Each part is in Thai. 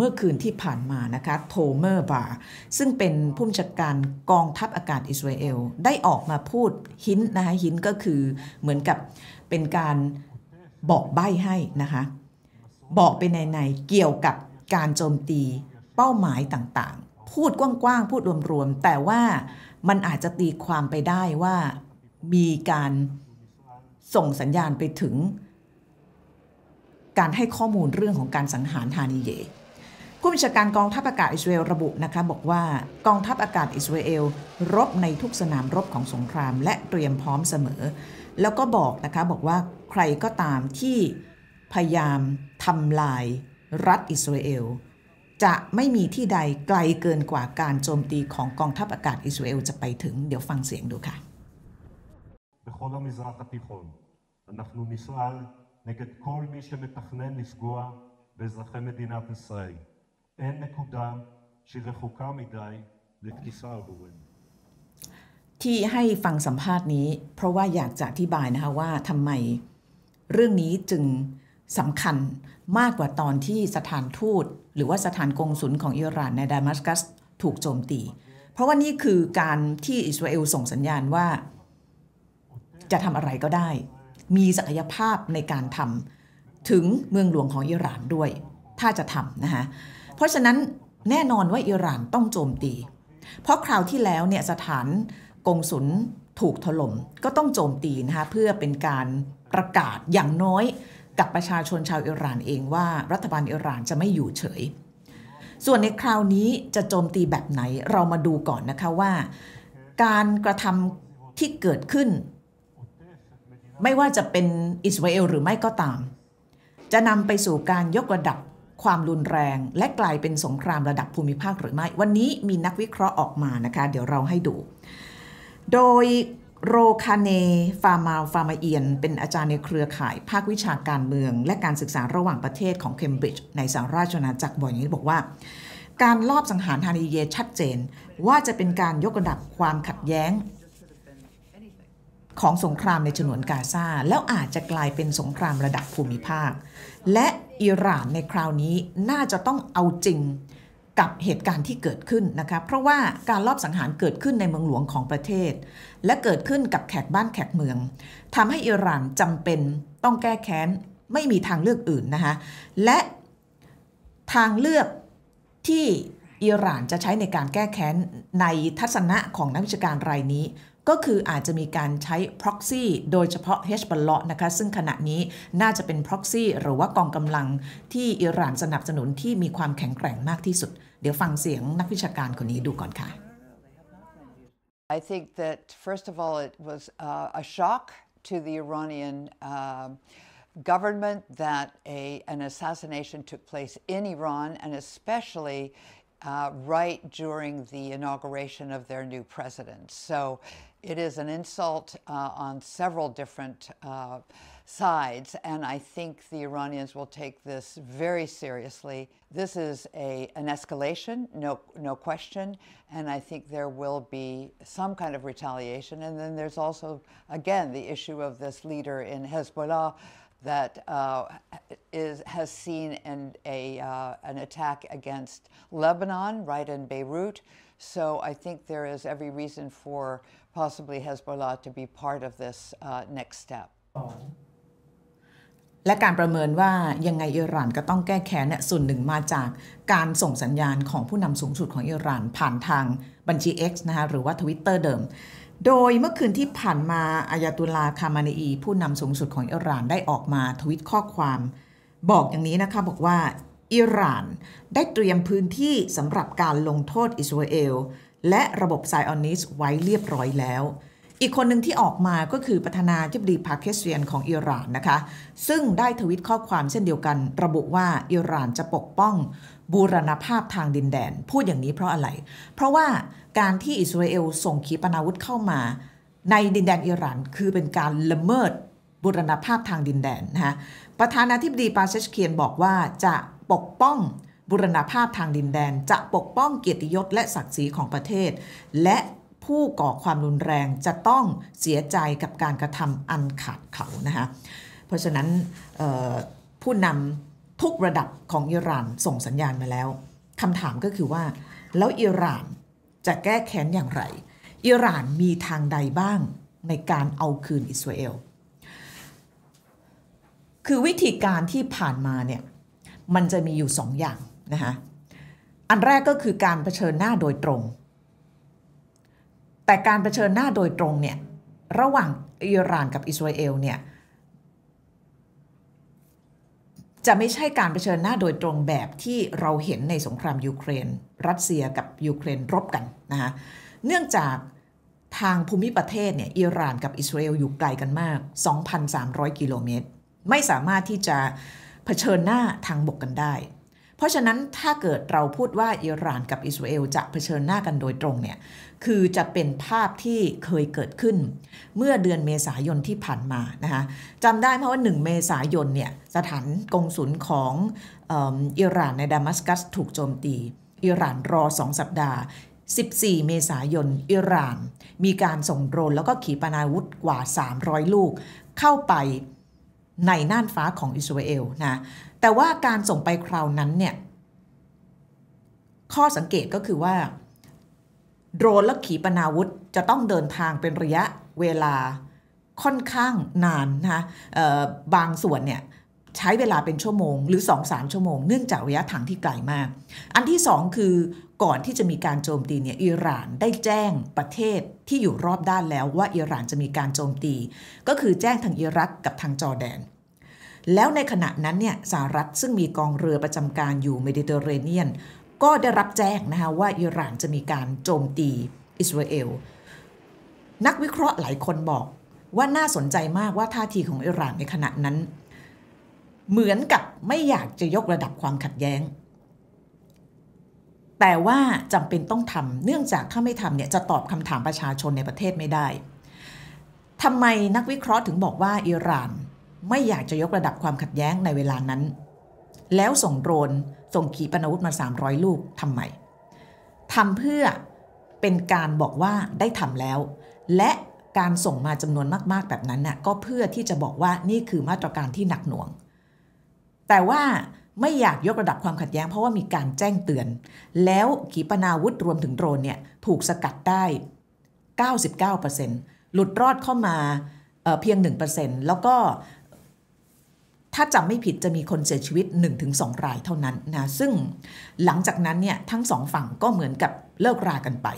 เมื่อคืนที่ผ่านมานะคะ โทเมอร์บาซึ่งเป็นผู้จัดการกองทัพอากาศอิสราเอลได้ออกมาพูดหินนะคะหินก็คือเหมือนกับเป็นการบอกใบ้ให้นะคะบอกไปในในเกี่ยวกับการโจมตีเป้าหมายต่างๆ พูดกว้าง ๆ พูดรวม ๆ แต่ว่ามันอาจจะตีความไปได้ว่ามีการส่งสัญญาณไปถึง การให้ข้อมูลเรื่องของการสังหารฮานิเยผู้บัญชาการกองทัพอากาศอิสราเอลระบุนะคะบอกว่ากองทัพอากาศอิสราเอลรบในทุกสนามรบของสงครามและเตรียมพร้อมเสมอ แล้วก็บอกนะคะบอกว่าใครก็ตามที่พยายามทำลายรัฐอิสราเอล จะไม่มีที่ใดไกลเกินกว่าการโจมตีของกองทัพอากาศอิสราเอลจะไปถึงเดี๋ยวฟังเสียงดูค่ะ בכל המזרח התיכון אנחנו נפעל נגד כל מ อ שמתכנן ל אין נקודה שרחוקה מדי לתפיסה עבורנו. ที่ให้ฟังสัมภาษณ์นี้เพราะว่าอยากจะอธิบายนะคะว่าทำไมเรื่องนี้จึงสำคัญมากกว่าตอนที่สถานทูต หรือว่าสถานกงสุลของอิหร่านในดามัสกัส ถูกโจมตี เพราะว่านี่คือการที่อิสราเอลส่งสัญญาณว่าจะทำอะไรก็ได้ มีศักยภาพในการทำถึงเมืองหลวงของอิหร่านด้วย ถ้าจะทำนะคะเพราะฉะนั้นแน่นอนว่าอิหร่านต้องโจมตี เพราะคราวที่แล้วเนี่ยสถานกงสุลถูกถล่มก็ต้องโจมตีนะคะเพื่อเป็นการประกาศอย่างน้อย กับประชาชนชาวอิหร่านเองว่า รัฐบาลอิหร่านจะไม่อยู่เฉย ส่วนในคราวนี้จะโจมตีแบบไหนเรามาดูก่อนนะคะว่า การกระทำที่เกิดขึ้นไม่ว่าจะเป็นอิสราเอลหรือไม่ก็ตาม จะนำไปสู่การยกระดับความรุนแรง และกลายเป็นสงครามระดับภูมิภาคหรือไม่ วันนี้มีนักวิเคราะห์ออกมานะคะ เดี๋ยวเราให้ดู โดยโรคาเนฟามาฟามาเอียน เป็นอาจารย์ในเครือข่าย ภาควิชาการเมือง และการศึกษาระหว่างประเทศของเคมบริดจ์ในสหราชอาณาจักรบกอยนี้บอกว่า การลอบสังหารฮานิเยชัดเจน ว่าจะเป็นการยกระดับความขัดแย้งของสงครามในฉนวนกาซาแล้วอาจจะกลายเป็นสงครามระดับภูมิภาค และอิหร่านในคราวนี้น่าจะต้องเอาจริงกับเหตุการณ์ที่เกิดขึ้นนะคะเพราะว่าการลอบสังหารเกิดขึ้นในเมืองหลวงของประเทศ และเกิดขึ้นกับแขกบ้านแขกเมือง ทำให้อิหร่านจำเป็นต้องแก้แค้น ไม่มีทางเลือกอื่นนะคะและทางเลือกที่อิหร่านจะใช้ในการแก้แค้นในทัศนะของนักวิชาการรายนี้ก็คืออาจจะมีการใช้ proxy โดยเฉพาะ Hezbollah นะคะซึ่งขณะนี้น่าจะเป็น proxy หรือว่ากองกำลังที่อิหร่านสนับสนุนที่มีความแข็งแกร่งมากที่สุด เดี๋ยวฟังเสียงนักวิชาการคนนี้ดูก่อนค่ะ I think that first of all it was uh, a shock to the Iranian uh, government that a, an assassination took place in Iran and especially uh, right during the inauguration of their new president. So it is an insult uh, on several different uh, sides, and I think the Iranians will take this very seriously. This is a, an escalation, no, no question, and I think there will be some kind of retaliation. And then there's also, again, the issue of this leader in Hezbollah that uh, is, has seen an, a, uh, an attack against Lebanon, right in Beirut. So I think there is every reason for possibly Hezbollah to be part of this uh, next step. และการประเมินว่ายังไงอิหร่านก็ต้องแก้แค้นส่วนหนึ่งมาจากการส่งสัญญาณของผู้นำสูงสุดของอิหร่านผ่านทางบัญชี X นะคะหรือว่าทวิตเตอร์เดิมโดยเมื่อคืนที่ผ่านมาอายาตุลาคามานีผู้นำสูงสุดของอิหร่านได้ออกมาทวิตข้อความ บอกอย่างนี้นะคะ บอกว่า อิหร่านได้เตรียมพื้นที่สำหรับการลงโทษอิสราเอลและระบบไซออนิสไว้เรียบร้อยแล้ว อีกคนหนึ่งที่ออกมาก็คือประธานาธิบดีพาเคสเซียนของอิหร่านนะคะ ซึ่งได้ทวิตข้อความเช่นเดียวกัน ระบุว่าอิหร่านจะปกป้อง บูรณภาพทางดินแดน พูดอย่างนี้เพราะอะไร เพราะว่าการที่อิสราเอลส่งขีปนาวุธเข้ามาในดินแดนอิหร่านคือเป็นการละเมิดบุรณภาพทางดินแดนนะคะประธานาธิบดีปาเชชเคียนบอกว่าจะปกป้องบุรณภาพทางดินแดน จะปกป้องเกียรติยศและศักดิ์ศรีของประเทศ และผู้ก่อความรุนแรงจะต้องเสียใจกับการกระทำอันขาดเขานะคะเพราะฉะนั้นผู้นำทุกระดับของอิหร่านส่งสัญญาณมาแล้วคำถามก็คือว่าแล้วอิหร่านจะแก้แค้นอย่างไร อิหร่านมีทางใดบ้างในการเอาคืนอิสราเอล คือวิธีการที่ผ่านมาเนี่ย มันจะมีอยู่สองอย่างนะคะอันแรกก็คือการเผชิญหน้าโดยตรง แต่การเผชิญหน้าโดยตรงเนี่ย ระหว่างอิหร่านกับอิสราเอลเนี่ยจะไม่ใช่การเผชิญหน้าโดยตรงแบบที่เราเห็นในสงครามยูเครน รัสเซียกับยูเครนรบกันนะคะเนื่องจากทางภูมิประเทศเนี่ยอิหร่านกับอิสราเอลอยู่ไกลกันมาก 2,300 กิโลเมตร ไม่สามารถที่จะเผชิญหน้าทางบกกันได้เพราะฉะนั้นถ้าเกิดเราพูดว่าอิหร่านกับอิสราเอล จะเผชิญหน้ากันโดยตรงเนี่ย คือจะเป็นภาพที่เคยเกิดขึ้น เมื่อเดือนเมษายนที่ผ่านมานะคะจำได้เพราะว่า 1 เมษายนเนี่ย สถานกงศุลของอิหร่านในดามัสกัสถูกโจมตี อิหร่านรอ 2 สัปดาห์ 14 เมษายนอิหร่านมีการส่งโดรนแล้วก็ขีปนาวุธกว่า 300 ลูก เข้าไปในน่านฟ้าของอิสราเอลนะแต่ว่าการส่งไปคราวนั้นเนี่ย ข้อสังเกตก็คือว่า โดรนและขีปนาวุธจะต้องเดินทางเป็นระยะเวลาค่อนข้างนานนะคะบางส่วนเนี่ยใช้เวลาเป็นชั่วโมงหรือ2มชั่วโมงเนื่องจากระยะทางที่ไกลมาก อันที่ 2 คือก่อนที่จะมีการโจมตีเนี่ยอิหร่านได้แจ้งประเทศที่อยู่รอบด้านแล้วว่าอิหร่านจะมีการโจมตี ก็คือแจ้งทางอิรักกับทางจอร์แดนแล้วในขณะนั้นเนี่ยสหรัฐซึ่งมีกองเรือประจำการอยู่เมดิเตอร์เรเนียน ก็ได้รับแจ้งนะคะว่าอิหร่านจะมีการโจมตีอิสราเอล นักวิเคราะห์หลายคนบอกว่าน่าสนใจมากว่าท่าทีของอิหร่านในขณะนั้น เหมือนกับไม่อยากจะยกระดับความขัดแย้ง แต่ว่าจำเป็นต้องทำเนื่องจากถ้าไม่ทำเนี่ยจะตอบคำถามประชาชนในประเทศไม่ได้ทำไมนักวิเคราะห์ถึงบอกว่าอิหร่านไม่อยากจะยกระดับความขัดแย้งในเวลานั้น แล้วส่งโดรน ส่งขีปนาวุธมา 300 ลูกทำไมทำเพื่อเป็นการบอกว่าได้ทำแล้ว และการส่งมาจำนวนมากๆแบบนั้นนะ่ะก็เพื่อที่จะบอกว่านี่คือมาตรการที่หนักหน่วง แต่ว่าไม่อยากยกระดับความขัดแย้งเพราะว่ามีการแจ้งเตือน แล้วขีปนาวุธรวมถึงโดรนเนี่ยถูกสกัดได้ 99%หลุดรอดเข้ามาเเพียง 1%แล้วก็ถ้าจำไม่ผิดจะมีคนเสียชีวิต 1-2 รายเท่านั้นนะ ซึ่งหลังจากนั้นเนี่ยทั้งสองฝั่งก็เหมือนกับเลิกรากันไป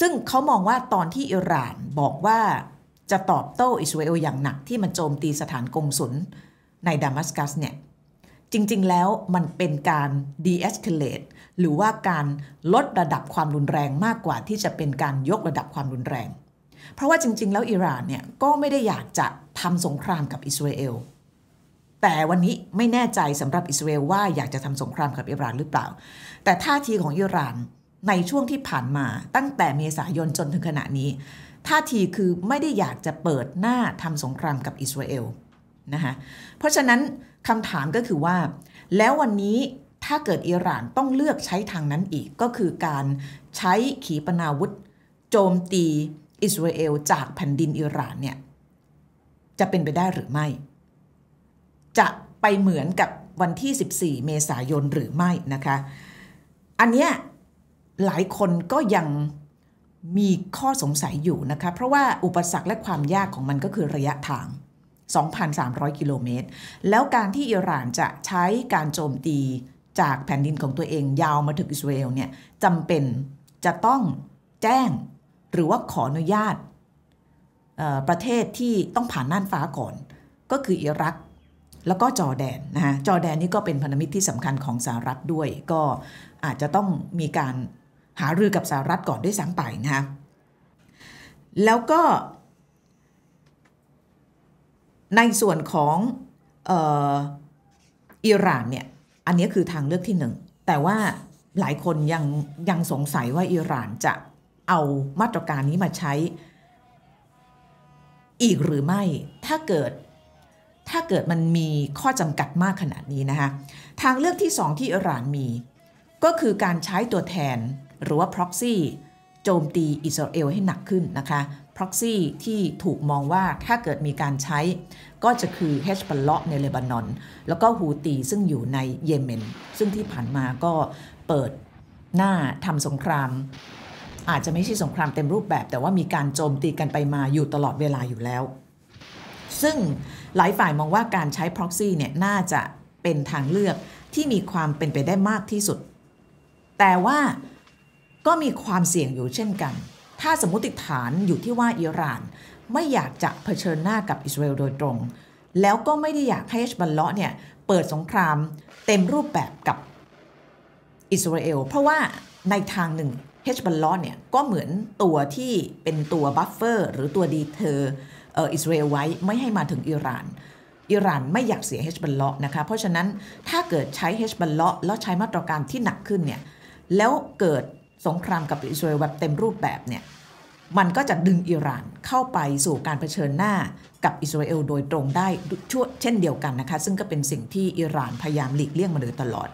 ซึ่งเขามองว่าตอนที่อิหร่านบอกว่าจะตอบโต้อิสราเอลอย่างหนักที่มันโจมตีสถานกงศุลในดามัสกัสเนี่ย จริงๆแล้วมันเป็นการ de-escalate หรือว่าการลดระดับความรุนแรงมากกว่าที่จะเป็นการยกระดับความรุนแรง เพราะว่าจริง ๆ แล้วอิหร่านเนี่ยก็ไม่ได้อยากจะทำสงครามกับอิสราเอลแต่วันนี้ไม่แน่ใจสำหรับอิสราเอลว่าอยากจะทำสงครามกับอิหร่านหรือเปล่า แต่ท่าทีของอิหร่านในช่วงที่ผ่านมาตั้งแต่เมษายนจนถึงขณะนี้ท่าทีคือไม่ได้อยากจะเปิดหน้าทำสงครามกับอิสราเอลนะคะเพราะฉะนั้นคำถามก็คือว่าแล้ววันนี้ถ้าเกิดอิหร่านต้องเลือกใช้ทางนั้นอีกก็คือการใช้ขีปนาวุธโจมตีอิสราเอลจากแผ่นดินอิหร่านเนี่ยจะเป็นไปได้หรือไม่จะไปเหมือนกับวันที่ 14 เมษายนหรือไม่นะคะ อันเนี้ยหลายคนก็ยังมีข้อสงสัยอยู่นะคะ เพราะว่าอุปสรรคและความยากของมันก็คือระยะทาง 2,300 กิโลเมตร แล้วการที่อิหร่านจะใช้การโจมตีจากแผ่นดินของตัวเองยาวมาถึงอิสราเอลเนี่ยจำเป็นจะต้องแจ้งหรือว่าขออนุญาตประเทศที่ต้องผ่านน่านฟ้าก่อน ก็คืออิรักแล้วก็จอแดนนะฮะจอแดนนี่ก็เป็นพันธมิตรที่สำคัญของสหรัฐด้วย ก็อาจจะต้องมีการหารือกับสหรัฐก่อนด้วยซ้ำไปนะฮะ แล้วก็ในส่วนของอออิหร่านเนี่ย อันนี้คือทางเลือกที่หนึ่งแต่ว่าหลายคนยังยังสงสัยว่าอิหร่านจะเอามาตรการนี้มาใช้อีกหรือไม่ถ้าเกิดถ้าเกิดมันมีข้อจำกัดมากขนาดนี้นะคะ ทางเลือกที่ 2 ที่อิหร่านมี ก็คือการใช้ตัวแทนหรือว่า proxy โจมตีอิสราเอลให้หนักขึ้นนะคะ proxy ที่ถูกมองว่าถ้าเกิดมีการใช้ก็จะคือเฮชบัลเลาะในเลบานอนแล้วก็ฮูตีซึ่งอยู่ในเยเมน ซึ่งที่ผ่านมาก็เปิดหน้าทำสงคราม อาจจะไม่ใช่สงครามเต็มรูปแบบ แต่ว่ามีการโจมตีกันไปมาอยู่ตลอดเวลาอยู่แล้วซึ่งหลายฝ่ายมองว่าการใช้ proxy เนี่ยน่าจะเป็นทางเลือกที่มีความเป็นไปได้มากที่สุด แต่ว่าก็มีความเสี่ยงอยู่เช่นกัน ถ้าสมมติฐานอยู่ที่ว่าอิหร่านไม่อยากจะเผชิญหน้ากับอิสราเอลโดยตรง แล้วก็ไม่ได้อยากให้เฮชบัลเลาะเนี่ยเปิดสงครามเต็มรูปแบบกับอิสราเอล เพราะว่าในทางหนึ่งเฮชบัลเลาะเนี่ยก็เหมือนตัวที่เป็นตัวบัฟเฟอร์หรือตัวดีเทอร์เออิสราเอลไว้ไม่ให้มาถึงอิหร่านอิหร่านไม่อยากเสียเฮชบัลเลาะนะคะเพราะฉะนั้นถ้าเกิดใช้เฮชบัลเลาะแล้วใช้มาตรการที่หนักขึ้นเนี่ยแล้วเกิดสงครามกับอิสราเอลแบบเต็มรูปแบบเนี่ยมันก็จะดึงอิหร่านเข้าไปสู่การเผชิญหน้ากับอิสราเอลโดยตรงได้ช่วเช่นเดียวกันนะคะซึ่งก็เป็นสิ่งที่อิหร่านพยายามหลีกเลี่ยงมาโดยตลอด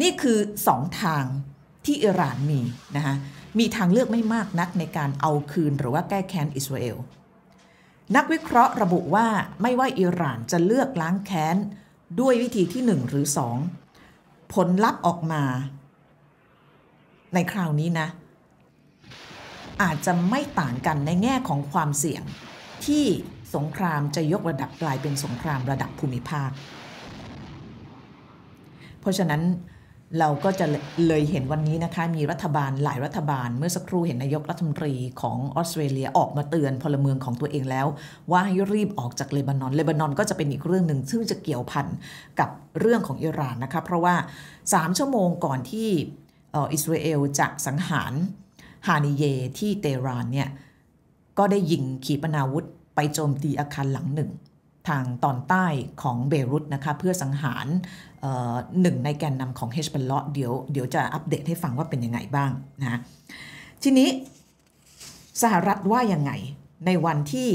นี่คือ2ทางที่อิหร่านมีนะคะมีทางเลือกไม่มากนักในการเอาคืนหรือว่าแก้แค้นอิสราเอลนักวิเคราะห์ระบุว่าไม่ว่าอิหร่านจะเลือกล้างแค้น ด้วยวิธีที่1หรือ2 ผลลัพธ์ออกมา ในคราวนี้นะ อาจจะไม่ต่างกันในแง่ของความเสี่ยง ที่สงครามจะยกระดับกลายเป็นสงครามระดับภูมิภาค เพราะฉะนั้นเราก็จะเลยเห็นวันนี้นะคะมีรัฐบาลหลายรัฐบาล เมื่อสักครู่เห็นนายกรัฐมนตรีของออสเตรเลียออกมาเตือนพลเมืองของตัวเองแล้ว ว่าให้รีบออกจากเลบานอน เลบานอนก็จะเป็นอีกเรื่องหนึ่งซึ่งจะเกี่ยวพันกับเรื่องของอิหร่านนะคะเพราะว่า 3 ชั่วโมงก่อนที่อิสราเอลจะสังหารฮานิเยที่เตหรานเนี่ยก็ได้ยิงขีปนาวุธไปโจมตีอาคารหลังหนึ่งทางตอนใต้ของเบรุตนะคะ เพื่อสังหารหนึ่งในแกนนำของเฮชเปลเลาะเดี๋ยว เดี๋ยวจะอัปเดตให้ฟังว่าเป็นยังไงบ้างนะทีนี้สหรัฐว่ายังไง ในวันที่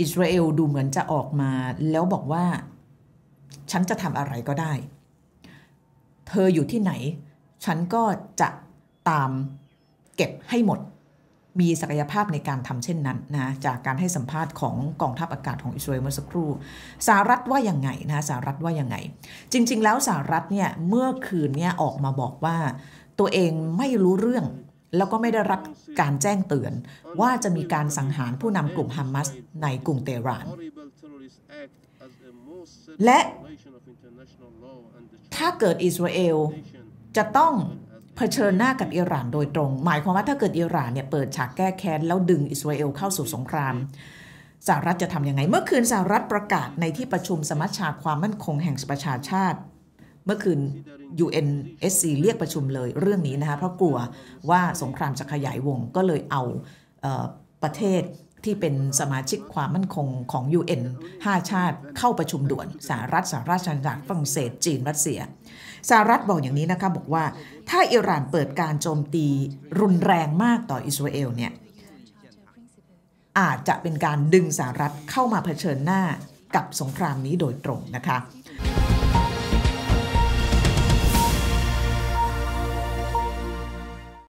อิสราเอลดูเหมือนจะออกมาแล้วบอกว่าฉันจะทำอะไรก็ได้ เธออยู่ที่ไหน ฉันก็จะตามเก็บให้หมดมีศักยภาพในการทำเช่นนั้นนะจากการให้สัมภาษณ์ของกองทัพอากาศของอิสราเอลเมื่อสักครู่สหรัฐว่ายังไงนะสหรัฐว่ายังไง จริง ๆ แล้วสหรัฐเนี่ย เมื่อคืนเนี่ยออกมาบอกว่าตัวเองไม่รู้เรื่องแล้วก็ไม่ได้รับการแจ้งเตือนว่าจะมีการสังหารผู้นำกลุ่มฮามาสในกรุงเตหราน และถ้าเกิดอิสราเอลจะต้องเผชิญหน้ากับอิหร่านโดยตรง หมายความว่าถ้าเกิดอิหร่านเนี่ยเปิดฉากแก้แค้นแล้วดึงอิสราเอลเข้าสู่สงครามสหรัฐจะทำยังไง เมื่อคืนสหรัฐประกาศในที่ประชุมสมัชชาความมั่นคงแห่งประชาชาติ เมื่อคืน UNSC เรียกประชุมเลยเรื่องนี้นะคะเพราะกลัวว่าสงครามจะขยายวงก็เลยเอาประเทศที่เป็นสมาชิกความมั่นคงของ UN 5 ชาติเข้าประชุมด่วน สหรัฐสหราชอาณาจักรฝรั่งเศส จีน รัสเซีย สหรัฐบอกอย่างนี้นะคะ บอกว่า ถ้าอิหร่านเปิดการโจมตีรุนแรงมากต่ออิสราเอลเนี่ย อาจจะเป็นการดึงสหรัฐเข้ามาเผชิญหน้ากับสงครามนี้โดยตรงนะคะ